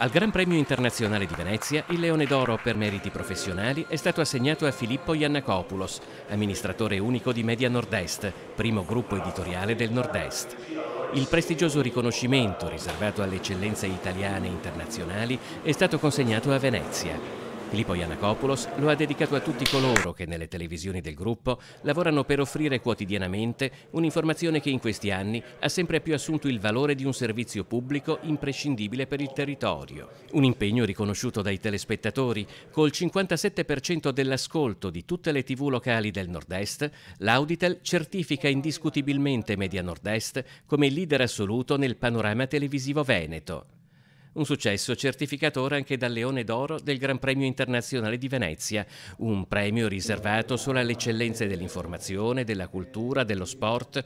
Al Gran Premio Internazionale di Venezia, il Leone d'Oro per meriti professionali è stato assegnato a Filippo Iannacopoulos, amministratore unico di Media Nord-Est, primo gruppo editoriale del Nord-Est. Il prestigioso riconoscimento riservato alle eccellenze italiane e internazionali è stato consegnato a Venezia. Filippo Iannacopoulos lo ha dedicato a tutti coloro che nelle televisioni del gruppo lavorano per offrire quotidianamente un'informazione che in questi anni ha sempre più assunto il valore di un servizio pubblico imprescindibile per il territorio. Un impegno riconosciuto dai telespettatori, col 57% dell'ascolto di tutte le tv locali del Nord-Est, l'Auditel certifica indiscutibilmente Media Nord-Est come leader assoluto nel panorama televisivo veneto. Un successo certificato ora anche dal Leone d'Oro del Gran Premio Internazionale di Venezia, un premio riservato solo alle eccellenze dell'informazione, della cultura, dello sport,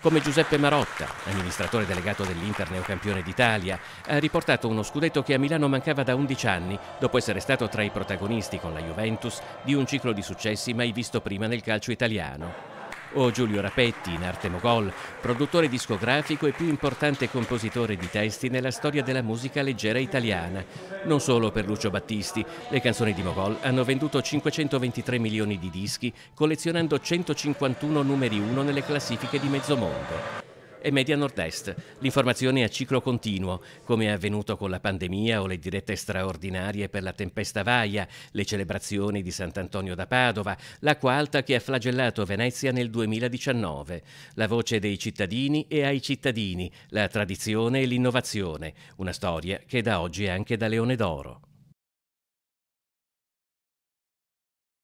come Giuseppe Marotta, amministratore delegato dell'Inter neocampione d'Italia, ha riportato uno scudetto che a Milano mancava da 11 anni, dopo essere stato tra i protagonisti con la Juventus di un ciclo di successi mai visto prima nel calcio italiano o Giulio Rapetti in arte mogol, produttore discografico e più importante compositore di testi nella storia della musica leggera italiana. Non solo per Lucio Battisti, le canzoni di Mogol hanno venduto 523 milioni di dischi, collezionando 151 numeri 1 nelle classifiche di mezzo mondo e media nord-est. L'informazione a ciclo continuo, come è avvenuto con la pandemia o le dirette straordinarie per la tempesta Vaia, le celebrazioni di Sant'Antonio da Padova, l'acqua alta che ha flagellato Venezia nel 2019, la voce dei cittadini e ai cittadini, la tradizione e l'innovazione, una storia che da oggi è anche da Leone d'Oro.